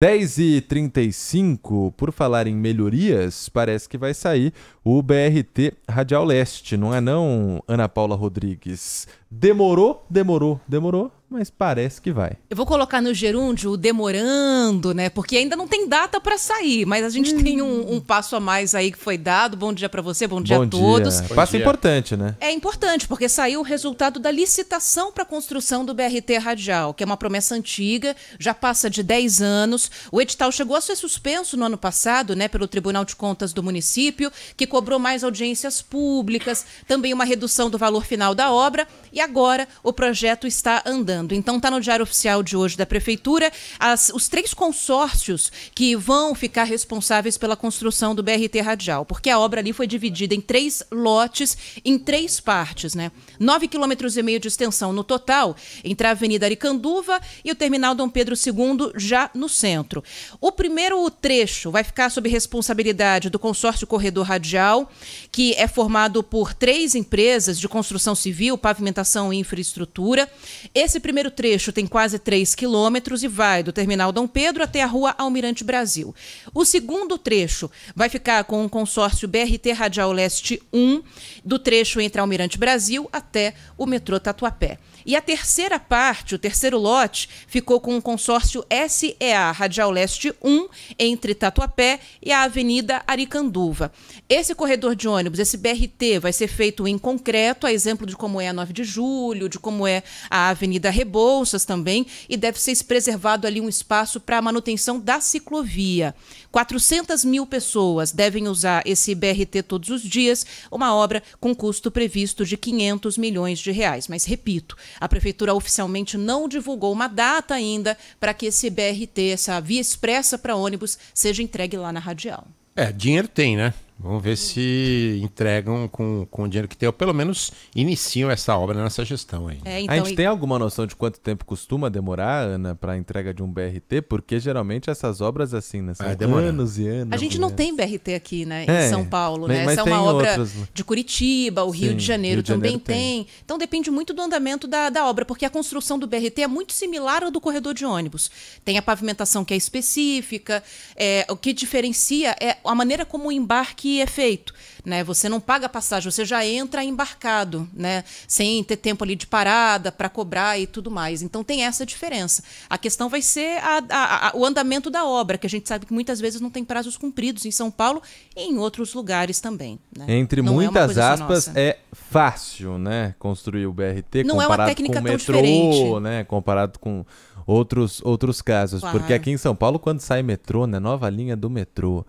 10 e 35 por falar em melhorias, parece que vai sair o BRT Radial Leste, não é não, Ana Paula Rodrigues? Demorou, demorou, demorou, mas parece que vai. Eu vou colocar no gerúndio demorando, né? Porque ainda não tem data para sair, mas a gente hum. tem um, um, passo a mais aí que foi dado. Bom dia para você, bom dia bom a todos. Dia. Passo dia. importante, né? É importante, porque saiu o resultado da licitação para a construção do BRT radial, que é uma promessa antiga, já passa de 10 anos. O edital chegou a ser suspenso no ano passado, né, pelo Tribunal de Contas do município, que cobrou mais audiências públicas, também uma redução do valor final da obra, e agora o projeto está andando andando. Então está no Diário Oficial de hoje da Prefeitura as, os três consórcios que vão ficar responsáveis pela construção do BRT Radial, porque a obra ali foi dividida em três lotes, em três partes, né? nove quilômetros e meio de extensão no total, entre a Avenida Aricanduva e o Terminal Dom Pedro II, já no centro. O primeiro trecho vai ficar sob responsabilidade do consórcio Corredor Radial, que é formado por três empresas de construção civil, pavimentação e infraestrutura. Esse primeiro trecho tem quase 3 quilômetros e vai do Terminal Dom Pedro até a Rua Almirante Brasil. O segundo trecho vai ficar com o consórcio BRT Radial Leste 1, do trecho entre Almirante Brasil até o metrô Tatuapé. E a terceira parte, o terceiro lote, ficou com o consórcio SEA Radial Leste 1, entre Tatuapé e a Avenida Aricanduva. Esse corredor de ônibus, esse BRT, vai ser feito em concreto, a exemplo de como é a 9 de julho, de como é a Avenida Rebouças também, e deve ser preservado ali um espaço para a manutenção da ciclovia. 400 mil pessoas devem usar esse BRT todos os dias, uma obra com custo previsto de 500 milhões de reais. Mas, repito, a Prefeitura oficialmente não divulgou uma data ainda para que esse BRT, essa via expressa para ônibus, seja entregue lá na Radial. É, dinheiro tem, né? Vamos ver se entregam com, com o dinheiro que tem, ou pelo menos iniciam essa obra nessa gestão aí É, então, a gente e... tem alguma noção de quanto tempo costuma demorar, Ana, para a entrega de um BRT? Porque geralmente essas obras assim, né? São é, anos e anos. A gente não tem BRT aqui, né? Em é, São Paulo, né? Essa é uma obra outros... Né? de Curitiba, o Rio Sim, de Janeiro Rio de também Janeiro tem. tem. Então depende muito do andamento da, da obra, porque a construção do BRT é muito similar ao do corredor de ônibus. Tem a pavimentação que é específica, é, o que diferencia é a maneira como o embarque que é feito. Né? Você não paga passagem, você já entra embarcado, né? sem ter tempo ali de parada para cobrar e tudo mais. Então tem essa diferença. A questão vai ser a, a, a, o andamento da obra, que a gente sabe que muitas vezes não tem prazos cumpridos em São Paulo e em outros lugares também. Né? Entre não é muitas é aspas, é fácil né? construir o BRT não é comparado é com o metrô, né? comparado com outros, outros casos. Claro. Porque aqui em São Paulo, quando sai metrô, né? nova linha do metrô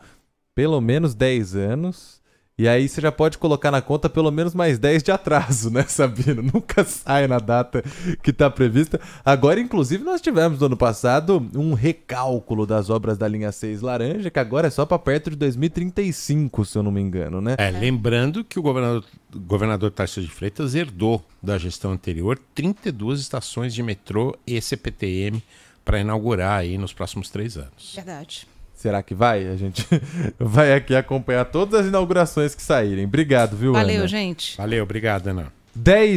pelo menos 10 anos. E aí você já pode colocar na conta pelo menos mais 10 de atraso, né, Sabino? Nunca sai na data que está prevista. Agora, inclusive, nós tivemos no ano passado um recálculo das obras da linha 6 laranja, que agora é só para perto de 2035, se eu não me engano, né? É, lembrando que o governador, o governador Tarcísio de Freitas herdou da gestão anterior 32 estações de metrô e CPTM para inaugurar aí nos próximos três anos. Verdade. Será que vai? A gente vai aqui acompanhar todas as inaugurações que saírem. Obrigado, viu, Valeu, Ana? gente. Valeu, obrigado, Ana. 10